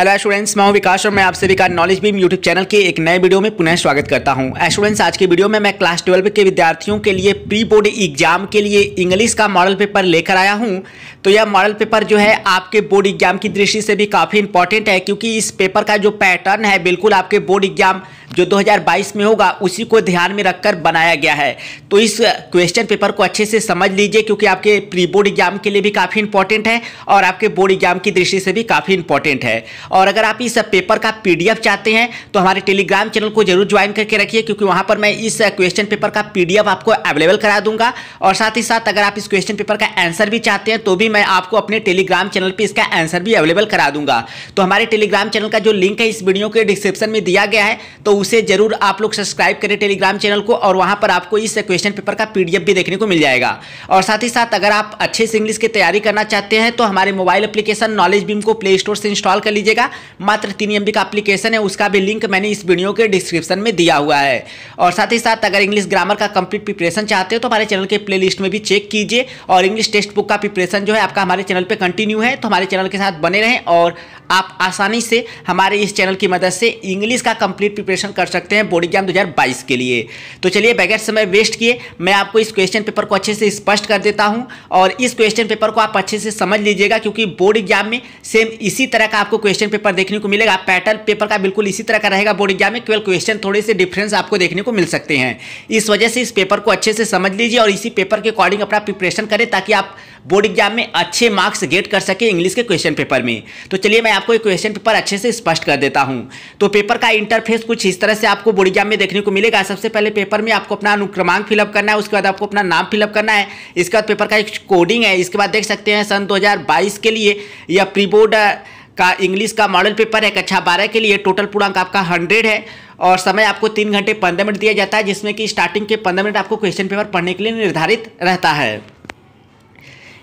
hello students मैं हूं विकास और मैं आप सभी का नॉलेज बीम यूट्यूब चैनल के एक नए वीडियो में पुनः स्वागत करता हूं स्टूडेंट्स आज के वीडियो में मैं क्लास ट्वेल्व के विद्यार्थियों के लिए प्री बोर्ड एग्जाम के लिए इंग्लिश का मॉडल पेपर लेकर आया हूं तो यह मॉडल पेपर जो है आपके बोर्ड एग्जाम की दृष्टि से भी काफ़ी इंपॉर्टेंट है क्योंकि इस पेपर का जो पैटर्न है बिल्कुल आपके बोर्ड एग्जाम जो 2022 में होगा उसी को ध्यान में रखकर बनाया गया है तो इस क्वेश्चन पेपर को अच्छे से समझ लीजिए क्योंकि आपके प्री बोर्ड एग्जाम के लिए भी काफ़ी इंपॉर्टेंट है और आपके बोर्ड एग्जाम की दृष्टि से भी काफ़ी इंपॉर्टेंट है और अगर आप इस पेपर का पी चाहते हैं तो हमारे टेलीग्राम चैनल को जरूर ज्वाइन करके रखिए क्योंकि वहाँ पर मैं इस क्वेश्चन पेपर का पी आपको अवेलेबल करा दूंगा और साथ ही साथ अगर आप इस क्वेश्चन पेपर का आंसर भी चाहते हैं तो भी मैं आपको अपने टेलीग्राम चैनल पर इसका आंसर भी अवेलेबल करा दूंगा तो हमारे टेलीग्राम चैनल का जो लिंक है इस वीडियो के डिस्क्रिप्शन में दिया गया है तो उसे जरूर आप लोग सब्सक्राइब करें टेलीग्राम चैनल को और वहाँ पर आपको इस क्वेश्चन पेपर का पीडीएफ भी देखने को मिल जाएगा और साथ ही साथ अगर आप अच्छे से इंग्लिश की तैयारी करना चाहते हैं तो हमारे मोबाइल एप्लीकेशन नॉलेज बीम को प्ले स्टोर से इंस्टॉल कर लीजिएगा मात्र तीन एम का एप्लीकेशन है उसका भी लिंक मैंने इस वीडियो के डिस्क्रिप्शन में दिया हुआ है और साथ ही साथ अगर इंग्लिश ग्रामर का कंप्लीट प्रिपरेशन चाहते हो तो हमारे चैनल के प्ले में भी चेक कीजिए और इंग्लिश टेक्स्ट बुक का प्रिपरेशन जो है आपका हमारे चैनल पर कंटिन्यू है तो हमारे चैनल के साथ बने रहें और आप आसानी से हमारे इस चैनल की मदद से इंग्लिश का कंप्लीट प्रिपरेशन क्वेश्चन कर सकते हैं बोर्ड एग्जाम 2022 के लिए तो चलिए बगैर समय वेस्ट किए मैं आपको इस क्वेश्चन पेपर को अच्छे से स्पष्ट कर देता हूं और इस क्वेश्चन पेपर को आप अच्छे से समझ लीजिएगा क्योंकि बोर्ड एग्जाम में सेम इसी तरह का आपको क्वेश्चन पेपर देखने को मिलेगा पैटर्न पेपर का बिल्कुल इसी तरह का रहेगा बोर्ड एग्जाम में केवल क्वेश्चन थोड़े से डिफरेंस आपको देखने को मिल सकते हैं इस वजह से इस पेपर को अच्छे से समझ लीजिए और इसी पेपर के अकॉर्डिंग अपना प्रिपरेशन करें ताकि आप बोर्ड एग्जाम में अच्छे मार्क्स गेट कर सके इंग्लिश के क्वेश्चन पेपर में तो चलिए मैं आपको क्वेश्चन पेपर अच्छे से स्पष्ट कर देता हूँ तो पेपर का इंटरफेस कुछ इस तरह से आपको बोर्ड एग्जाम में देखने को मिलेगा सबसे पहले पेपर में आपको अपना अनुक्रमांक फिलअप करना है उसके बाद आपको अपना नाम फिलअप करना है इसके बाद पेपर का एक कोडिंग है इसके बाद देख सकते हैं सन दो के लिए या प्री बोर्ड का इंग्लिश का मॉडल पेपर है कक्षा बारह के लिए टोटल पूर्णांक आपका हंड्रेड है और समय आपको तीन घंटे पंद्रह मिनट दिया जाता है जिसमें कि स्टार्टिंग के पंद्रह मिनट आपको क्वेश्चन पेपर पढ़ने के लिए निर्धारित रहता है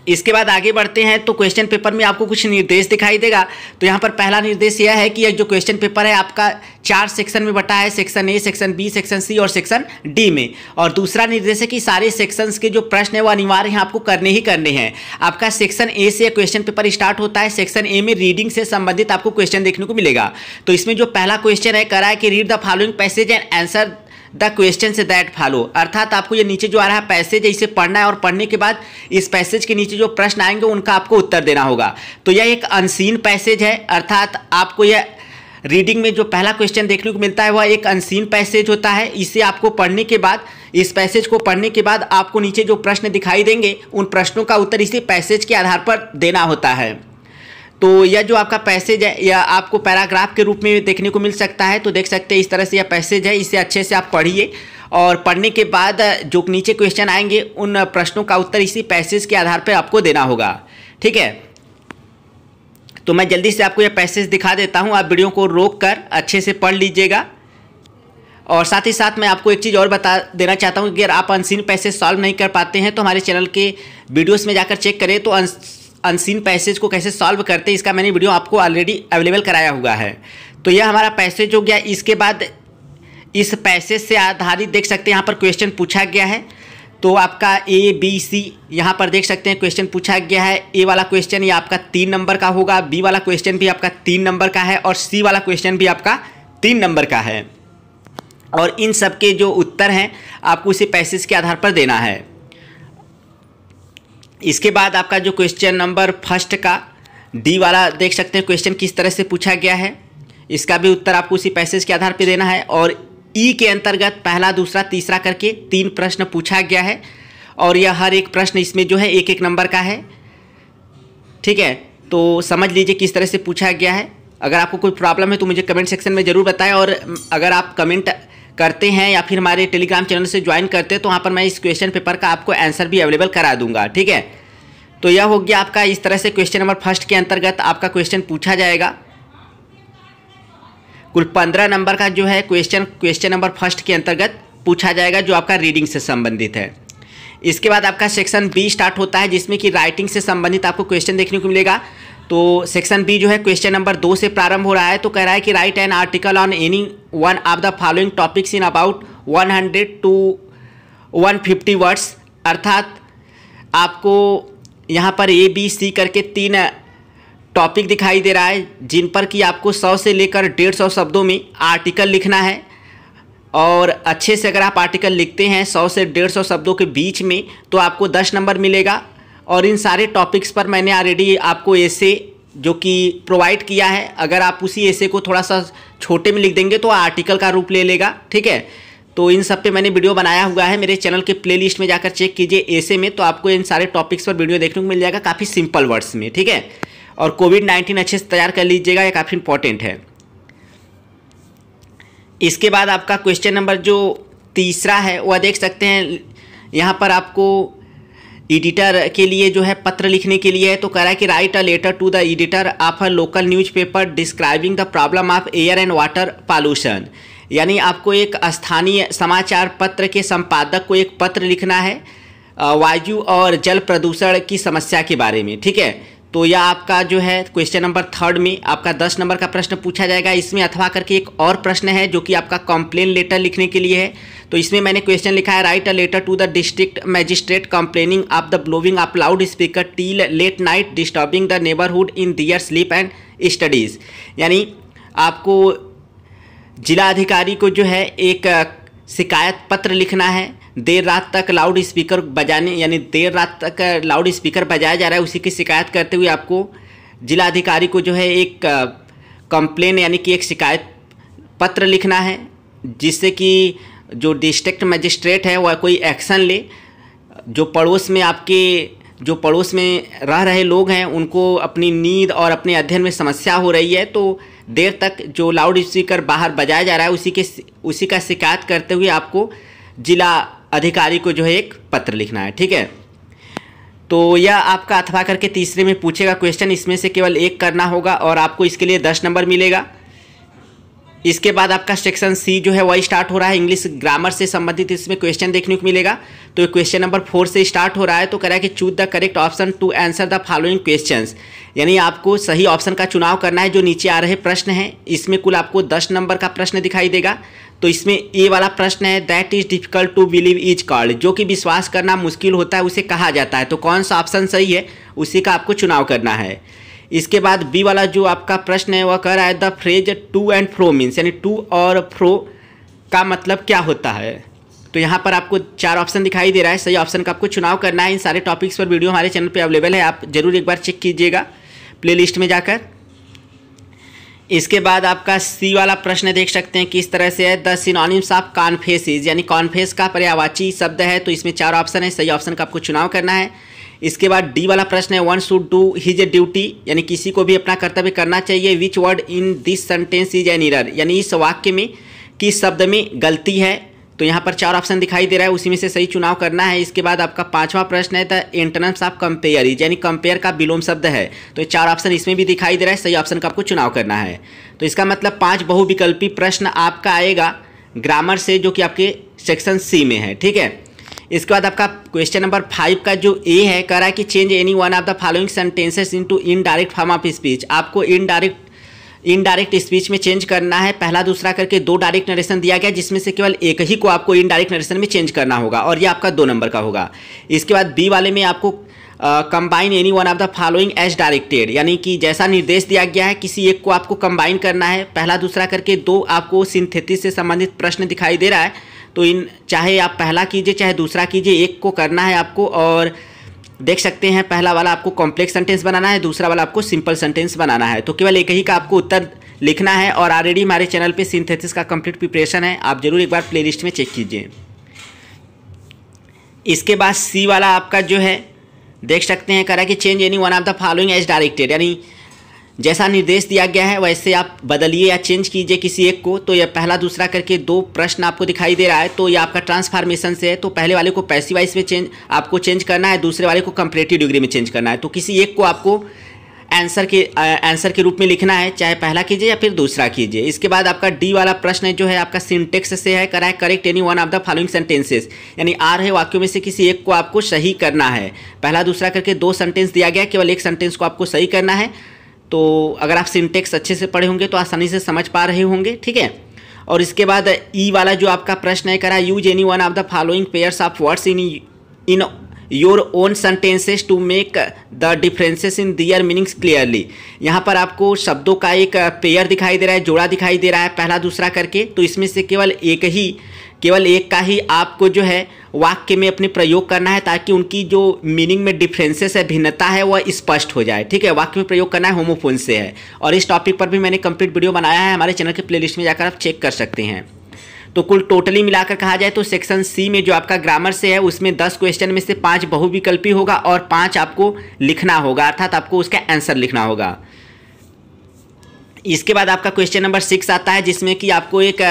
इसके बाद आगे बढ़ते हैं तो क्वेश्चन पेपर में आपको कुछ निर्देश दिखाई देगा तो यहाँ पर पहला निर्देश यह है कि यह जो क्वेश्चन पेपर है आपका चार सेक्शन में बटा है section A section B section C और सेक्शन डी में और दूसरा निर्देश है कि सारे सेक्शंस के जो प्रश्न है वो अनिवार्य हैं आपको करने ही करने हैं आपका सेक्शन ए से क्वेश्चन पेपर स्टार्ट होता है सेक्शन ए में रीडिंग से संबंधित आपको क्वेश्चन देखने को मिलेगा तो इसमें जो पहला क्वेश्चन है करा है कि read the following passage and answer the question से दैट फॉलो अर्थात आपको ये नीचे जो आ रहा है पैसेज है इसे पढ़ना है और पढ़ने के बाद इस पैसेज के नीचे जो प्रश्न आएंगे उनका आपको उत्तर देना होगा तो यह एक अनसीन पैसेज है अर्थात आपको यह रीडिंग में जो पहला क्वेश्चन देखने को मिलता है वह एक अनसीन पैसेज होता है इसे आपको पढ़ने के बाद इस पैसेज को पढ़ने के बाद आपको नीचे जो प्रश्न दिखाई देंगे उन प्रश्नों का उत्तर इसी पैसेज के आधार पर देना होता है तो यह जो आपका पैसेज है या आपको पैराग्राफ के रूप में देखने को मिल सकता है तो देख सकते हैं इस तरह से यह पैसेज है इसे अच्छे से आप पढ़िए और पढ़ने के बाद जो नीचे क्वेश्चन आएंगे उन प्रश्नों का उत्तर इसी पैसेज के आधार पर आपको देना होगा ठीक है तो मैं जल्दी से आपको यह पैसेज दिखा देता हूँ आप वीडियो को रोक कर अच्छे से पढ़ लीजिएगा और साथ ही साथ मैं आपको एक चीज़ और बता देना चाहता हूँ कि अगर आप अनसीन पैसेज सॉल्व नहीं कर पाते हैं तो हमारे चैनल के वीडियोस में जाकर चेक करें तो अनसीन पैसेज को कैसे सॉल्व करते हैं इसका मैंने वीडियो आपको ऑलरेडी अवेलेबल कराया हुआ है तो यह हमारा पैसेज हो गया इसके बाद इस पैसेज से आधारित देख सकते हैं यहाँ पर क्वेश्चन पूछा गया है तो आपका ए बी सी यहाँ पर देख सकते हैं क्वेश्चन पूछा गया है ए वाला क्वेश्चन ये आपका तीन नंबर का होगा बी वाला क्वेश्चन भी आपका तीन नंबर का है और सी वाला क्वेश्चन भी आपका तीन नंबर का है और इन सब के जो उत्तर हैं आपको इसे पैसेज के आधार पर देना है इसके बाद आपका जो क्वेश्चन नंबर फर्स्ट का डी वाला देख सकते हैं क्वेश्चन किस तरह से पूछा गया है इसका भी उत्तर आपको उसी पैसेज के आधार पर देना है और ई e के अंतर्गत पहला दूसरा तीसरा करके तीन प्रश्न पूछा गया है और यह हर एक प्रश्न इसमें जो है एक एक नंबर का है ठीक है तो समझ लीजिए किस तरह से पूछा गया है अगर आपको कोई प्रॉब्लम है तो मुझे कमेंट सेक्शन में ज़रूर बताएं और अगर आप कमेंट करते हैं या फिर हमारे टेलीग्राम चैनल से ज्वाइन करते हैं तो वहाँ पर मैं इस क्वेश्चन पेपर का आपको आंसर भी अवेलेबल करा दूंगा ठीक है तो यह हो गया आपका इस तरह से क्वेश्चन नंबर फर्स्ट के अंतर्गत आपका क्वेश्चन पूछा जाएगा कुल पंद्रह नंबर का जो है क्वेश्चन क्वेश्चन नंबर फर्स्ट के अंतर्गत पूछा जाएगा जो आपका रीडिंग से संबंधित है इसके बाद आपका सेक्शन बी स्टार्ट होता है जिसमें कि राइटिंग से संबंधित आपको क्वेश्चन देखने को मिलेगा तो सेक्शन बी जो है क्वेश्चन नंबर दो से प्रारंभ हो रहा है तो कह रहा है कि write an article on any one of the following topics in about 100 to 150 words अर्थात आपको यहाँ पर ए बी सी करके तीन टॉपिक दिखाई दे रहा है जिन पर कि आपको सौ से लेकर डेढ़ सौ शब्दों में आर्टिकल लिखना है और अच्छे से अगर आप आर्टिकल लिखते हैं सौ से डेढ़ सौ शब्दों के बीच में तो आपको दस नंबर मिलेगा और इन सारे टॉपिक्स पर मैंने ऑलरेडी आपको ऐसे जो कि प्रोवाइड किया है अगर आप उसी ऐसे को थोड़ा सा छोटे में लिख देंगे तो आर्टिकल का रूप ले लेगा ठीक है तो इन सब पे मैंने वीडियो बनाया हुआ है मेरे चैनल के प्लेलिस्ट में जाकर चेक कीजिए ऐसे में तो आपको इन सारे टॉपिक्स पर वीडियो देखने को मिल जाएगा काफ़ी सिंपल वर्ड्स में ठीक है और कोविड नाइन्टीन अच्छे से तैयार कर लीजिएगा ये काफ़ी इंपॉर्टेंट है इसके बाद आपका क्वेश्चन नंबर जो तीसरा है वह देख सकते हैं यहाँ पर आपको एडिटर के लिए जो है पत्र लिखने के लिए है तो कह रहा है कि write a letter to the editor of a local newspaper describing the problem of air and water pollution यानी आपको एक स्थानीय समाचार पत्र के संपादक को एक पत्र लिखना है वायु और जल प्रदूषण की समस्या के बारे में ठीक है तो यह आपका जो है क्वेश्चन नंबर थर्ड में आपका दस नंबर का प्रश्न पूछा जाएगा इसमें अथवा करके एक और प्रश्न है जो कि आपका कंप्लेन लेटर लिखने के लिए है तो इसमें मैंने क्वेश्चन लिखा है write a letter to the district magistrate complaining of the blowing of loud speaker till late night disturbing the neighbourhood in their sleep and studies यानी आपको जिला अधिकारी को जो है एक शिकायत पत्र लिखना है देर रात तक लाउड स्पीकर बजाने यानी देर रात तक लाउड स्पीकर बजाया जा रहा है उसी की शिकायत करते हुए आपको जिला अधिकारी को जो है एक कंप्लेन यानी कि एक शिकायत पत्र लिखना है जिससे कि जो डिस्ट्रिक्ट मजिस्ट्रेट है वह कोई एक्शन ले जो पड़ोस में आपके जो पड़ोस में रह रहे लोग हैं उनको अपनी नींद और अपने अध्ययन में समस्या हो रही है तो देर तक जो लाउड स्पीकर बाहर बजाया जा रहा है उसी के उसी का शिकायत करते हुए आपको जिला अधिकारी को जो है एक पत्र लिखना है ठीक है तो यह आपका अथवा करके तीसरे में पूछेगा क्वेश्चन इसमें से केवल एक करना होगा और आपको इसके लिए दस नंबर मिलेगा इसके बाद आपका सेक्शन सी जो है वही स्टार्ट हो रहा है इंग्लिश ग्रामर से संबंधित इसमें क्वेश्चन देखने को मिलेगा तो क्वेश्चन नंबर फोर से स्टार्ट हो रहा है तो करा कि choose the correct option to answer the following question यानी आपको सही ऑप्शन का चुनाव करना है जो नीचे आ रहे प्रश्न हैं इसमें कुल आपको दस नंबर का प्रश्न दिखाई देगा तो इसमें ए वाला प्रश्न है that is difficult to believe is called जो कि विश्वास करना मुश्किल होता है उसे कहा जाता है तो कौन सा ऑप्शन सही है उसी का आपको चुनाव करना है इसके बाद बी वाला जो आपका प्रश्न है वह कह रहा है the phrase to and fro means यानी टू और फ्रो का मतलब क्या होता है तो यहाँ पर आपको चार ऑप्शन दिखाई दे रहा है सही ऑप्शन का आपको चुनाव करना है इन सारे टॉपिक्स पर वीडियो हमारे चैनल पर अवेलेबल है आप जरूर एक बार चेक कीजिएगा प्लेलिस्ट में जाकर इसके बाद आपका सी वाला प्रश्न देख सकते हैं किस तरह से है द सिनोनिम्स ऑफ कॉन्फेसिस यानी कॉन्फेस का पर्यावाची शब्द है तो इसमें चार ऑप्शन है सही ऑप्शन का आपको चुनाव करना है इसके बाद डी वाला प्रश्न है one should do his a duty यानी किसी को भी अपना कर्तव्य करना चाहिए which word in this sentence is an error यानी इस वाक्य में किस शब्द में गलती है तो यहाँ पर चार ऑप्शन दिखाई दे रहा है उसी में से सही चुनाव करना है इसके बाद आपका पांचवा प्रश्न है द एंटनम्स ऑफ कंपेयर यानी कंपेयर का विलोम शब्द है तो चार ऑप्शन इसमें भी दिखाई दे रहा है सही ऑप्शन का आपको चुनाव करना है तो इसका मतलब पाँच बहुविकल्पी प्रश्न आपका आएगा ग्रामर से जो कि आपके सेक्शन सी में है ठीक है इसके बाद आपका क्वेश्चन नंबर फाइव का जो ए है कह रहा है कि change any one of the following sentences into indirect form of speech आपको इनडायरेक्ट इनडायरेक्ट स्पीच में चेंज करना है पहला दूसरा करके दो डायरेक्ट नरेशन दिया गया जिसमें से केवल एक ही को आपको इनडायरेक्ट नरेशन में चेंज करना होगा और ये आपका दो नंबर का होगा इसके बाद बी वाले में आपको combine any one of the following as directed यानी कि जैसा निर्देश दिया गया है किसी एक को आपको कंबाइन करना है पहला दूसरा करके दो आपको सिंथेटिस से संबंधित प्रश्न दिखाई दे रहा है तो इन चाहे आप पहला कीजिए चाहे दूसरा कीजिए एक को करना है आपको और देख सकते हैं पहला वाला आपको कॉम्प्लेक्स सेंटेंस बनाना है दूसरा वाला आपको सिंपल सेंटेंस बनाना है तो केवल एक ही का आपको उत्तर लिखना है और ऑलरेडी हमारे चैनल पे सिंथेसिस का कंप्लीट प्रिपरेशन है आप ज़रूर एक बार प्लेलिस्ट में चेक कीजिए इसके बाद सी वाला आपका जो है देख सकते हैं करा कि change any one of the following as directed यानी जैसा निर्देश दिया गया है वैसे आप बदलिए या चेंज कीजिए किसी एक को तो यह पहला दूसरा करके दो प्रश्न आपको दिखाई दे रहा है तो यह आपका ट्रांसफॉर्मेशन से है तो पहले वाले को पैसी वाइज में चेंज आपको चेंज करना है दूसरे वाले को कंपरेटिव डिग्री में चेंज करना है तो किसी एक को आपको आंसर के आंसर के रूप में लिखना है चाहे पहला कीजिए या फिर दूसरा कीजिए इसके बाद आपका डी वाला प्रश्न जो है आपका सिंटेक्स से है कराए correct any one of the following sentences यानी आ रहे वाक्यों में से किसी एक को आपको सही करना है पहला दूसरा करके दो सेंटेंस दिया गया केवल एक सेंटेंस को आपको सही करना है तो अगर आप सिंटेक्स अच्छे से पढ़े होंगे तो आसानी से समझ पा रहे होंगे ठीक है और इसके बाद ई e वाला जो आपका प्रश्न है करा use any one of the following pairs of words in in your own sentences to make the differences in their meanings clearly यहाँ पर आपको शब्दों का एक पेयर दिखाई दे रहा है जोड़ा दिखाई दे रहा है पहला दूसरा करके तो इसमें से केवल एक ही केवल एक का ही आपको जो है वाक्य में अपने प्रयोग करना है ताकि उनकी जो मीनिंग में डिफ्रेंसेस है भिन्नता है वह स्पष्ट हो जाए ठीक है वाक्य में प्रयोग करना है होमोफोन से है और इस टॉपिक पर भी मैंने कंप्लीट वीडियो बनाया है हमारे चैनल के प्लेलिस्ट में जाकर आप चेक कर सकते हैं तो कुल टोटली मिलाकर कहा जाए तो सेक्शन सी में जो आपका ग्रामर से है उसमें दस क्वेश्चन में से पाँच बहुविकल्पी होगा और पाँच आपको लिखना होगा अर्थात आपको उसका आंसर लिखना होगा इसके बाद आपका क्वेश्चन नंबर सिक्स आता है जिसमें कि आपको एक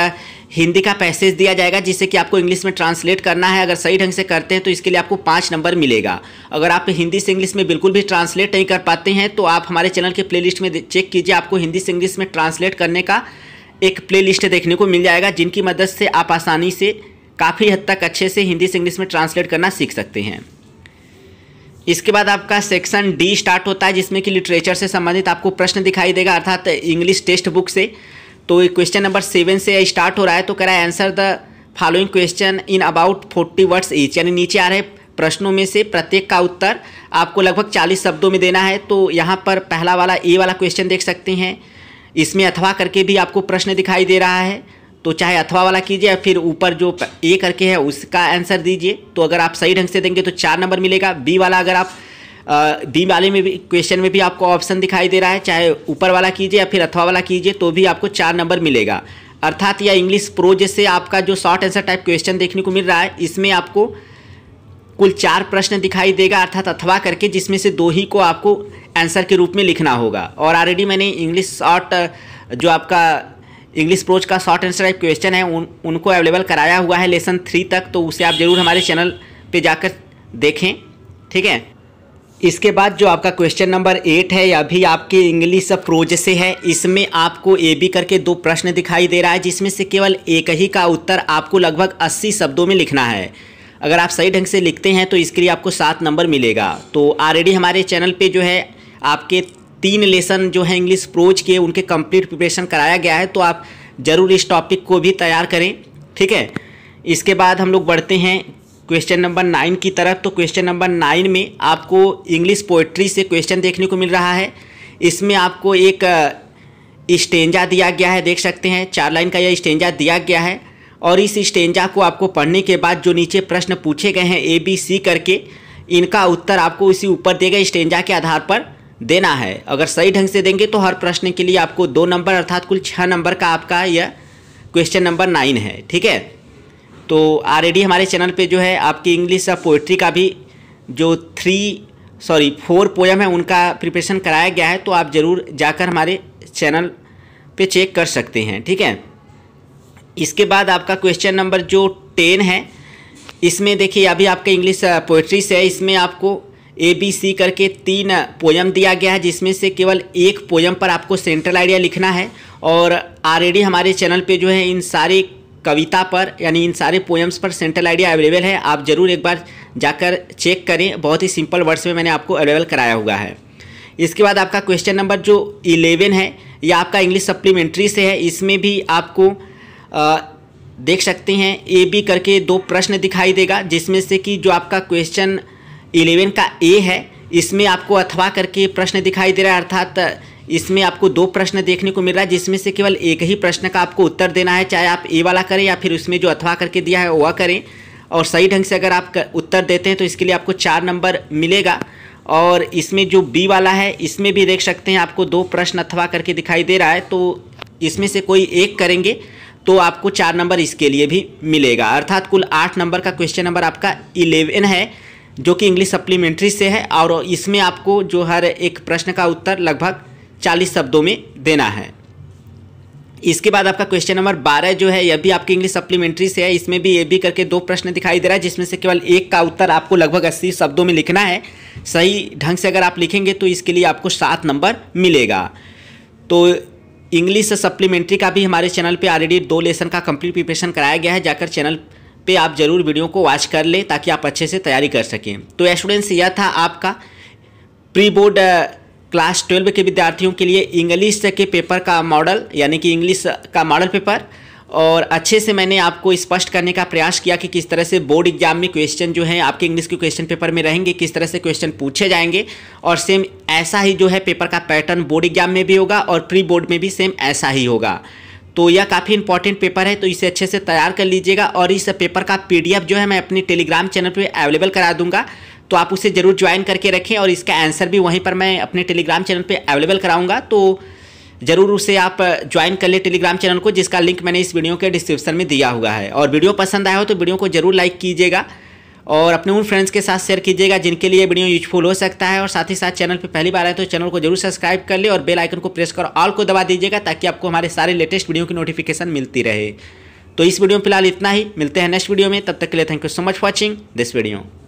हिंदी का पैसेज दिया जाएगा जिसे कि आपको इंग्लिश में ट्रांसलेट करना है अगर सही ढंग से करते हैं तो इसके लिए आपको पाँच नंबर मिलेगा अगर आप हिंदी से इंग्लिश में बिल्कुल भी ट्रांसलेट नहीं कर पाते हैं तो आप हमारे चैनल के प्ले में चेक कीजिए आपको हिंदी से इंग्लिश में ट्रांसलेट करने का एक प्ले देखने को मिल जाएगा जिनकी मदद से आप आसानी से काफ़ी हद तक अच्छे से हिंदी से इंग्लिश में ट्रांसलेट करना सीख सकते हैं इसके बाद आपका सेक्शन डी स्टार्ट होता है जिसमें कि लिटरेचर से संबंधित आपको प्रश्न दिखाई देगा अर्थात इंग्लिश टेक्स्ट बुक से तो ये क्वेश्चन नंबर सेवन से स्टार्ट हो रहा है तो कह रहा है answer the following question in about forty words each यानी नीचे आ रहे प्रश्नों में से प्रत्येक का उत्तर आपको लगभग चालीस शब्दों में देना है तो यहाँ पर पहला वाला ए वाला क्वेश्चन देख सकते हैं इसमें अथवा करके भी आपको प्रश्न दिखाई दे रहा है तो चाहे अथवा वाला कीजिए या फिर ऊपर जो ए करके है उसका आंसर दीजिए तो अगर आप सही ढंग से देंगे तो चार नंबर मिलेगा बी वाला अगर आप डी वाले में भी क्वेश्चन में भी आपको ऑप्शन दिखाई दे रहा है चाहे ऊपर वाला कीजिए या फिर अथवा वाला कीजिए तो भी आपको चार नंबर मिलेगा अर्थात या इंग्लिश प्रो जैसे आपका जो शॉर्ट आंसर टाइप क्वेश्चन देखने को मिल रहा है इसमें आपको कुल चार प्रश्न दिखाई देगा अर्थात अथवा करके जिसमें से दो ही को आपको आंसर के रूप में लिखना होगा और ऑलरेडी मैंने इंग्लिश शॉर्ट जो आपका इंग्लिश प्रोज का शॉर्ट आंसर टाइप क्वेश्चन है उन उनको अवेलेबल कराया हुआ है लेसन थ्री तक तो उसे आप ज़रूर हमारे चैनल पे जाकर देखें ठीक है इसके बाद जो आपका क्वेश्चन नंबर एट है यह भी आपके इंग्लिश प्रोज से है इसमें आपको ए बी करके दो प्रश्न दिखाई दे रहा है जिसमें से केवल एक ही का उत्तर आपको लगभग अस्सी शब्दों में लिखना है अगर आप सही ढंग से लिखते हैं तो इसके लिए आपको सात नंबर मिलेगा तो ऑलरेडी हमारे चैनल पे जो है आपके तीन लेसन जो है इंग्लिश प्रोज के उनके कंप्लीट प्रिपरेशन कराया गया है तो आप ज़रूर इस टॉपिक को भी तैयार करें ठीक है इसके बाद हम लोग बढ़ते हैं क्वेश्चन नंबर नाइन की तरफ तो क्वेश्चन नंबर नाइन में आपको इंग्लिश पोइट्री से क्वेश्चन देखने को मिल रहा है इसमें आपको एक स्टेंजा दिया गया है देख सकते हैं चार लाइन का यह स्टेंजा दिया गया है और इस स्टेंजा को आपको पढ़ने के बाद जो नीचे प्रश्न पूछे गए हैं ए बी सी करके इनका उत्तर आपको इसी ऊपर दिए गए स्टेंजा के आधार पर देना है अगर सही ढंग से देंगे तो हर प्रश्न के लिए आपको दो नंबर अर्थात कुल छः नंबर का आपका यह क्वेश्चन नंबर नाइन है ठीक है तो ऑलरेडी हमारे चैनल पे जो है आपकी इंग्लिश या पोइट्री का भी जो थ्री सॉरी फोर पोएम है उनका प्रिपरेशन कराया गया है तो आप ज़रूर जाकर हमारे चैनल पे चेक कर सकते हैं ठीक है इसके बाद आपका क्वेश्चन नंबर जो टेन है इसमें देखिए अभी आपका इंग्लिश पोइट्री से है इसमें आपको ए बी सी करके तीन पोयम दिया गया है जिसमें से केवल एक पोयम पर आपको सेंट्रल आइडिया लिखना है और ऑलरेडी हमारे चैनल पे जो है इन सारे कविता पर यानी इन सारे पोएम्स पर सेंट्रल आइडिया अवेलेबल है आप ज़रूर एक बार जाकर चेक करें बहुत ही सिंपल वर्ड्स में मैंने आपको अवेलेबल कराया हुआ है इसके बाद आपका क्वेश्चन नंबर जो इलेवन है या आपका इंग्लिश सप्लीमेंट्री से है इसमें भी आपको आ, देख सकते हैं ए बी करके दो प्रश्न दिखाई देगा जिसमें से कि जो आपका क्वेश्चन इलेवन का ए है इसमें आपको अथवा करके प्रश्न दिखाई दे रहा है अर्थात इसमें आपको दो प्रश्न देखने को मिल रहा है जिसमें से केवल एक ही प्रश्न का आपको उत्तर देना है चाहे आप ए वाला करें या फिर उसमें जो अथवा करके दिया है वह करें और सही ढंग से अगर आप उत्तर देते हैं तो इसके लिए आपको चार नंबर मिलेगा और इसमें जो बी वाला है इसमें भी देख सकते हैं आपको दो प्रश्न अथवा करके दिखाई दे रहा है तो इसमें से कोई एक करेंगे तो आपको चार नंबर इसके लिए भी मिलेगा अर्थात कुल आठ नंबर का क्वेश्चन नंबर आपका इलेवन है जो कि इंग्लिश सप्लीमेंट्री से है और इसमें आपको जो हर एक प्रश्न का उत्तर लगभग चालीस शब्दों में देना है इसके बाद आपका क्वेश्चन नंबर बारह जो है यह भी आपकी इंग्लिश सप्लीमेंट्री से है इसमें भी ए बी करके दो प्रश्न दिखाई दे रहा है जिसमें से केवल एक का उत्तर आपको लगभग अस्सी शब्दों में लिखना है सही ढंग से अगर आप लिखेंगे तो इसके लिए आपको सात नंबर मिलेगा तो इंग्लिश सप्लीमेंट्री का भी हमारे चैनल पे ऑलरेडी दो लेसन का कंप्लीट प्रिपरेशन कराया गया है जाकर चैनल पे आप जरूर वीडियो को वॉच कर लें ताकि आप अच्छे से तैयारी कर सकें तो स्टूडेंट्स यह था आपका प्री बोर्ड क्लास ट्वेल्व के विद्यार्थियों के लिए इंग्लिश के पेपर का मॉडल यानी कि इंग्लिश का मॉडल पेपर और अच्छे से मैंने आपको स्पष्ट करने का प्रयास किया कि किस तरह से बोर्ड एग्जाम में क्वेश्चन जो है आपके इंग्लिश के क्वेश्चन पेपर में रहेंगे किस तरह से क्वेश्चन पूछे जाएंगे और सेम ऐसा ही जो है पेपर का पैटर्न बोर्ड एग्जाम में भी होगा और प्री बोर्ड में भी सेम ऐसा ही होगा तो यह काफ़ी इंपॉर्टेंट पेपर है तो इसे अच्छे से तैयार कर लीजिएगा और इस पेपर का पी जो है मैं अपने टेलीग्राम चैनल पर अवेलेबल करा दूँगा तो आप उसे ज़रूर ज्वाइन करके रखें और इसका आंसर भी वहीं पर मैं अपने टेलीग्राम चैनल पे अवेलेबल कराऊंगा तो ज़रूर उसे आप ज्वाइन कर ले टेलीग्राम चैनल को जिसका लिंक मैंने इस वीडियो के डिस्क्रिप्शन में दिया हुआ है और वीडियो पसंद आया हो तो वीडियो को ज़रूर लाइक कीजिएगा और अपने उन फ्रेंड्स के साथ शेयर कीजिएगा जिनके लिए वीडियो यूजफुल हो सकता है और साथ ही साथ चैनल पर पहली बार आए तो चैनल को जरूर सब्सक्राइब कर ले और बेल आइकन को प्रेस कर ऑल को दबा दीजिएगा ताकि आपको हमारे सारे लेटेस्ट वीडियो की नोटिफिकेशन मिलती रहे तो इस वीडियो में फिलहाल इतना ही मिलते हैं नेक्स्ट वीडियो में तब तक के लिए thank you so much watching this video